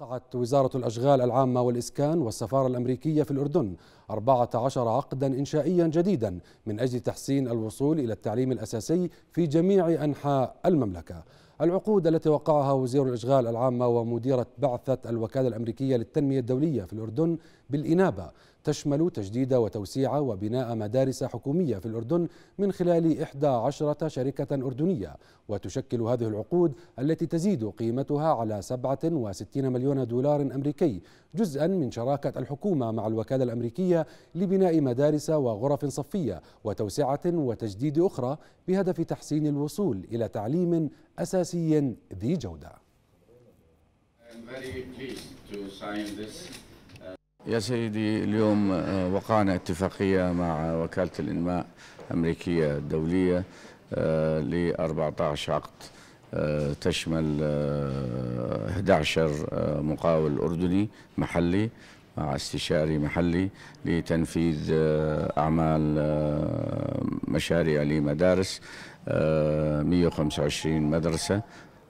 وقعت وزارة الأشغال العامة والإسكان والسفارة الأمريكية في الأردن 14 عقدا إنشائيا جديدا من أجل تحسين الوصول إلى التعليم الأساسي في جميع أنحاء المملكة العقود التي وقعها وزير الإشغال العامة ومديرة بعثة الوكالة الأمريكية للتنمية الدولية في الأردن بالإنابة تشمل تجديد وتوسيع وبناء مدارس حكومية في الأردن من خلال 11 شركة أردنية وتشكل هذه العقود التي تزيد قيمتها على 67 مليون دولار أمريكي جزءا من شراكة الحكومة مع الوكالة الأمريكية لبناء مدارس وغرف صفية وتوسعة وتجديد أخرى بهدف تحسين الوصول إلى تعليم أساسي ذي جودة. I'm very pleased to sign this يا سيدي اليوم آه، وقعنا اتفاقية مع وكالة الإنماء الأمريكية الدولية آه، ل 14 عقد آه، تشمل 11 مقاول أردني محلي مع استشاري محلي لتنفيذ أعمال مشاريع لمدارس 125 مدرسة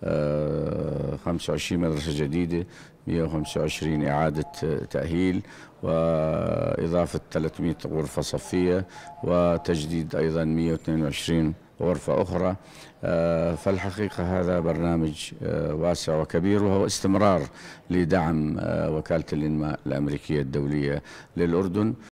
25 آه، مدرسة جديدة 125 إعادة تأهيل وإضافة 300 غرفة صفية وتجديد أيضا 122 غرفة أخرى آه، فالحقيقة هذا برنامج آه، واسع وكبير وهو استمرار لدعم وكالة الإنماء الأمريكية الدولية للأردن